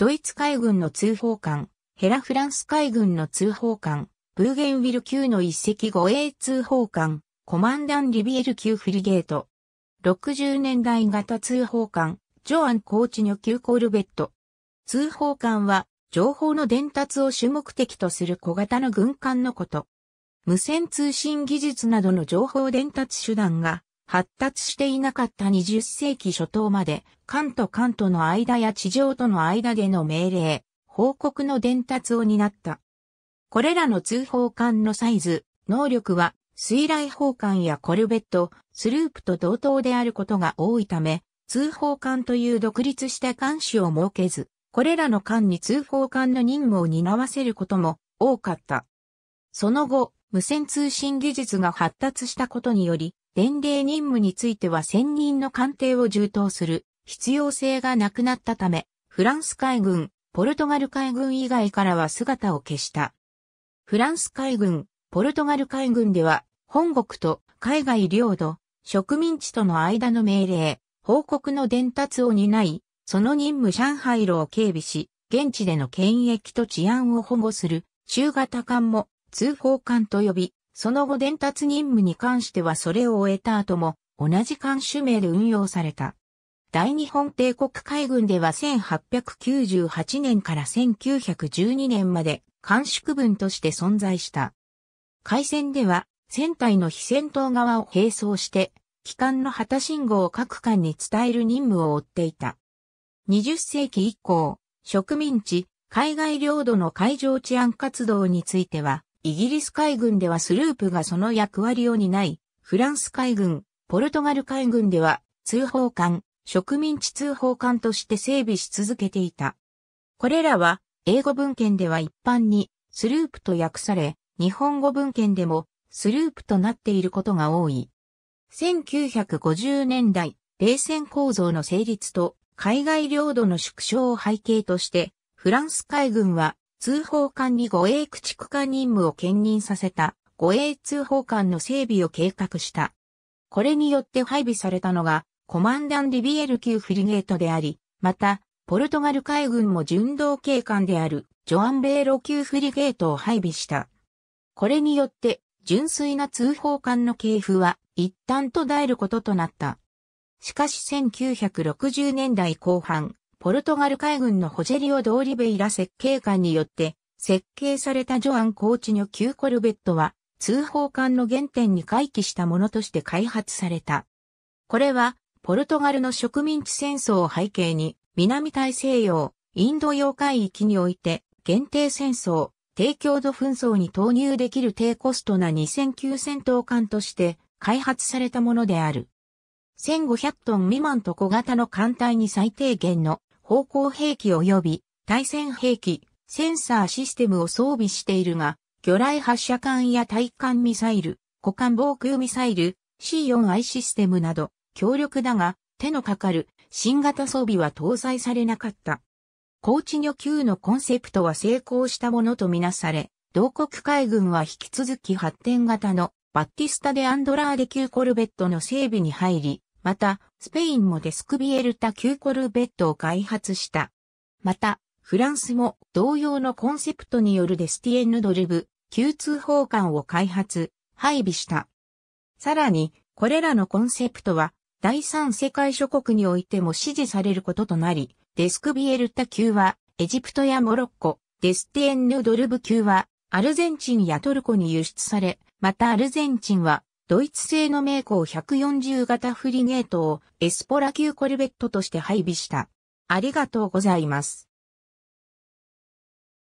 ドイツ海軍の通報艦、ヘラフランス海軍の通報艦、ブーゲンウィル級の一隻護衛通報艦、コマンダン・リビエル級フリゲート。60年代型通報艦、ジョアン・コーチニョ級コールベット。通報艦は、情報の伝達を主目的とする小型の軍艦のこと。無線通信技術などの情報伝達手段が発達していなかった20世紀初頭まで、艦と艦との間や地上との間での命令、報告の伝達を担った。これらの通報艦のサイズ、能力は、水雷砲艦やコルベット、スループと同等であることが多いため、通報艦という独立した艦種を設けず、これらの艦に通報艦の任務を担わせることも多かった。その後、無線通信技術が発達したことにより、伝令任務については専任の艦艇を充当する必要性がなくなったため、フランス海軍、ポルトガル海軍以外からは姿を消した。フランス海軍、ポルトガル海軍では、本国と海外領土、植民地との間の命令、報告の伝達を担い、その任務上海路を警備し、現地での権益と治安を保護する、中型艦も通報艦と呼び、その後伝達任務に関してはそれを終えた後も、同じ艦種名で運用された。大日本帝国海軍では1898年から1912年まで艦縮分として存在した。海戦では、船体の非戦闘側を並走して、機関の旗信号を各艦に伝える任務を負っていた。20世紀以降、植民地、海外領土の海上治安活動については、イギリス海軍ではスループがその役割を担い、フランス海軍、ポルトガル海軍では通報艦、植民地通報艦として整備し続けていた。これらは英語文献では一般にスループと訳され、日本語文献でもスループとなっていることが多い。1950年代、冷戦構造の成立と海外領土の縮小を背景として、フランス海軍は通報艦に護衛駆逐艦任務を兼任させた護衛通報艦の整備を計画した。これによって配備されたのがコマンダン・リビエル級フリゲートであり、また、ポルトガル海軍も巡道警官であるジョアン・ベーロ級フリゲートを配備した。これによって純粋な通報艦の系譜は一旦途絶えることとなった。しかし1960年代後半、ポルトガル海軍のホジェリオ・ドーリベイラ設計官によって設計されたジョアン・コーチニョ級コルベットは通報艦の原点に回帰したものとして開発された。これはポルトガルの植民地戦争を背景に南大西洋、インド洋海域において限定戦争、低強度紛争に投入できる低コストな2009戦闘艦として開発されたものである。1500トン未満と小型の艦隊に最低限の方向兵器及び対戦兵器、センサーシステムを装備しているが、魚雷発射管や対艦ミサイル、股間防空ミサイル、C4I システムなど、強力だが、手のかかる新型装備は搭載されなかった。高知女級のコンセプトは成功したものとみなされ、同国海軍は引き続き発展型のバッティスタ・デ・アンドラーデ級コルベットの整備に入り、また、スペインもデスクビエルタ級コルベットを開発した。また、フランスも同様のコンセプトによるデスティエンヌドルブ、級通報艦を開発、配備した。さらに、これらのコンセプトは、第三世界諸国においても支持されることとなり、デスクビエルタ級は、エジプトやモロッコ、デスティエンヌドルブ級は、アルゼンチンやトルコに輸出され、またアルゼンチンは、ドイツ製の名工140型フリゲートをエスポラ級コルベットとして配備した。ありがとうございます。